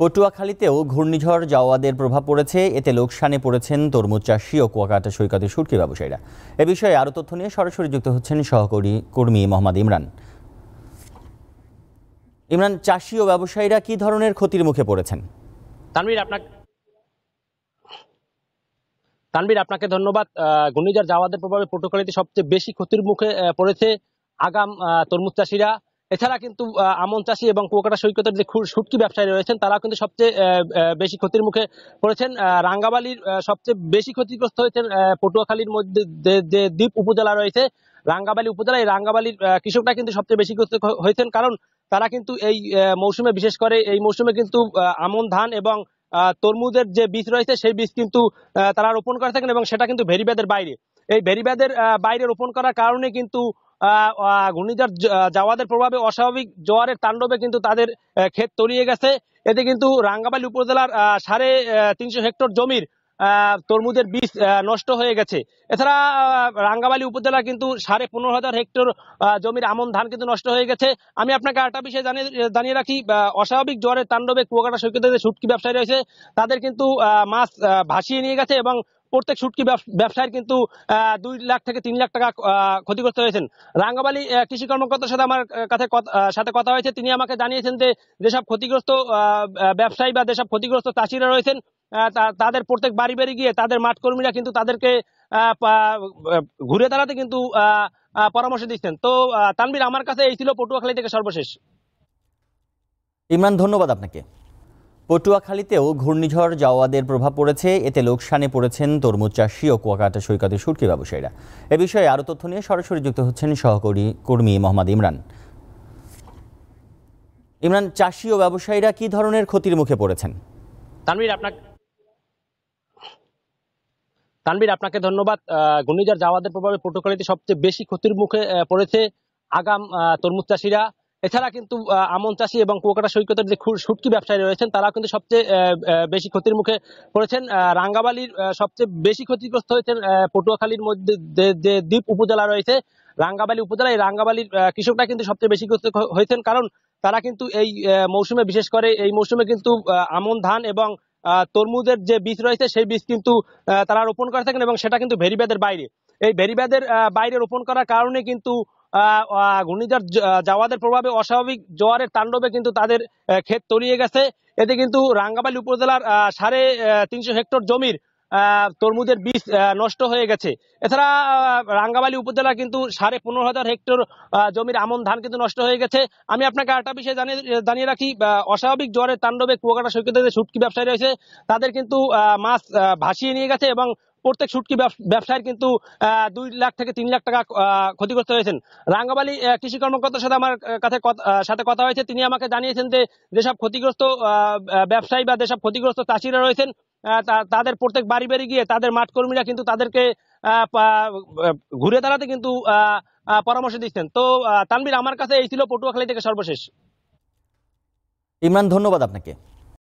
পটুয়াখালীতেও ঘূর্ণিঝড় যাওয়াদের প্রভাব পড়েছে এতে লোকসানে পড়েছেন তরমুজ চাষি ও কুয়াকাটা সৈকতে সুরকি ব্যবসায়ীরা এ বিষয়ে আরও তথ্য নিয়ে সরাসরি যুক্ত হচ্ছেন সহকর্মী কর্মী মোহাম্মদ ইমরান ইমরান চাষি ও ব্যবসায়ীরা কি ধরনের ক্ষতির মুখে পড়েছেন তানবির আপনাকে তানবির আপনাকে ধন্যবাদ ঘূর্ণিঝড় যাওয়াদের প্রভাবে পটুয়াখালীতে সবচেয়ে বেশি ক্ষতির মুখে পড়েছে আগাম তরমুজ চাষিরা এছাড়া কিন্তু আমন চাষি এবং কুয়াকাটা সৈকতের যে সুটকি ব্যবসায়ী রয়েছেন তারা কিন্তু সবচেয়ে বেশি ক্ষতির মুখে পড়েছেন রাঙ্গাবালির সবচেয়ে বেশি ক্ষতিগ্রস্ত হয়েছেন পটুয়াখালীর মধ্যে যে দ্বীপ উপজেলা রয়েছে রাঙ্গাবালি উপজেলা এই রাঙ্গাবালির কৃষকরা কিন্তু সবচেয়ে বেশি ক্ষতি হয়েছেন কারণ তারা কিন্তু এই মৌসুমে বিশেষ করে এই মৌসুমে কিন্তু আমন ধান এবং তরমুজের যে বীজ রয়েছে সেই বীজ কিন্তু তারা রোপণ করে থাকেন এবং সেটা কিন্তু ভেরিবাদের বাইরে এই ভেরিবাদের বাইরে রোপণ করার কারণে কিন্তু ঘূর্ণিঝড় যাওয়াদের প্রভাবে অস্বাভাবিক জোয়ারের তাণ্ডবে কিন্তু তাদের ক্ষেত তলিয়ে গেছে এতে কিন্তু রাঙ্গাবালী উপজেলার সাড়ে তিনশো হেক্টর জমির তরমুজের বীজ নষ্ট হয়ে গেছে এছাড়া রাঙ্গাবালি উপজেলা কিন্তু সাড়ে পনেরো হাজার হেক্টর জমির আমন ধান কিন্তু নষ্ট হয়ে গেছে আমি আপনাকে আরেকটা বিষয়ে জানিয়ে জানিয়ে রাখি অস্বাভাবিক জ্বরের তাণ্ডবে কুয়াকাটা সৈকতে যে সুটকি ব্যবসায়ী রয়েছে তাদের কিন্তু মাছ ভাসিয়ে নিয়ে গেছে এবং প্রত্যেক সুটকি ব্যবসায়ীর কিন্তু দুই লাখ থেকে তিন লাখ টাকা ক্ষতিগ্রস্ত হয়েছেন রাঙ্গাবালি কৃষি কর্মকর্তার সাথে আমার কাছে সাথে কথা হয়েছে তিনি আমাকে জানিয়েছেন যে যেসব ক্ষতিগ্রস্ত ব্যবসায়ী বা যেসব ক্ষতিগ্রস্ত চাষিরা রয়েছেন তাদের প্রত্যেক বাড়ি বাড়ি গিয়ে তাদের মাঠকর্মীরা কিন্তু তাদেরকে ঘুরে দাঁড়াতে কিন্তু পরামর্শ দিচ্ছেন তো তানবির আমার কাছে এই ছিল পটুয়াখালী থেকে সর্বশেষ ইমরান ধন্যবাদ আপনাকে পটুয়াখালীতেও ঘূর্ণিঝড় যাওয়াদের প্রভাব পড়েছে এতে লোকসানে পড়েছেন তরমুজ চাষী ও কুয়াকাটা সৈকতে সুরকি ব্যবসায়ীরা এ বিষয়ে আরও তথ্য নিয়ে সরাসরি যুক্ত হচ্ছেন সহকর্মী কর্মী মোহাম্মদ ইমরান ইমরান চাষি ও ব্যবসায়ীরা কি ধরনের ক্ষতির মুখে পড়েছেন তানবির আপনাকে তানবির আপনাকে ধন্যবাদ ঘূর্ণিঝড় যাওয়াদের প্রভাবে পটুয়াখালীতে সবচেয়ে বেশি ক্ষতির মুখে পড়েছে আগাম তরমুজ চাষিরা এছাড়া কিন্তু আমন চাষি এবং কুয়াকাটা সৈকতের যে সুটকি ব্যবসায়ী রয়েছেন তারা কিন্তু সবচেয়ে বেশি ক্ষতির মুখে পড়েছেন রাঙ্গাবালির সবচেয়ে বেশি ক্ষতিগ্রস্ত হয়েছেন পটুয়াখালীর মধ্যে যে দ্বীপ উপজেলা রয়েছে রাঙ্গাবালি উপজেলা এই রাঙ্গাবালির কৃষকরা কিন্তু সবচেয়ে বেশি ক্ষতি হয়েছেন কারণ তারা কিন্তু এই মৌসুমে বিশেষ করে এই মৌসুমে কিন্তু আমন ধান এবং তরমুজের যে বীজ রয়েছে সেই বীজ কিন্তু তারা রোপণ করে থাকেন এবং সেটা কিন্তু ভেরিবেদের বাইরে এই ভেরিবেদের বাইরে রোপণ করার কারণে কিন্তু ঘূর্ণিঝড় যাওয়াদের প্রভাবে অস্বাভাবিক জোয়ারের তাণ্ডবে কিন্তু তাদের ক্ষেত তলিয়ে গেছে এতে কিন্তু রাঙ্গাবালি উপজেলার সাড়ে তিনশো হেক্টর জমির তরমুজের বীজ নষ্ট হয়ে গেছে এছাড়া রাঙ্গাবালি উপজেলা কিন্তু সাড়ে পনেরো হাজার হেক্টর জমির আমন ধান কিন্তু নষ্ট হয়ে গেছে আমি আপনাকে আরেকটা বিষয় জানিয়ে জানিয়ে রাখি অস্বাভাবিক জ্বরের তাণ্ডবে কুয়াকাটা সৈকতে যে সুটকি ব্যবসায়ী রয়েছে তাদের কিন্তু মাছ ভাসিয়ে নিয়ে গেছে এবং প্রত্যেক সুটকি ব্যবসায়ীর কিন্তু দুই লাখ থেকে তিন লাখ টাকা ক্ষতিগ্রস্ত হয়েছেন রাঙ্গাবালি কৃষি কর্মকর্তার সাথে আমার কাছে সাথে কথা হয়েছে তিনি আমাকে জানিয়েছেন যে যেসব ক্ষতিগ্রস্ত ব্যবসায়ী বা যেসব ক্ষতিগ্রস্ত চাষিরা রয়েছেন তাদের প্রত্যেক বাড়ি বাড়ি গিয়ে তাদের মাঠ কর্মীরা কিন্তু তাদেরকে ঘুরে দাঁড়াতে কিন্তু পরামর্শ দিচ্ছেন তো তানবির আমার কাছে এই ছিল পটুয়াখালী থেকে সর্বশেষ ইমরান ধন্যবাদ আপনাকে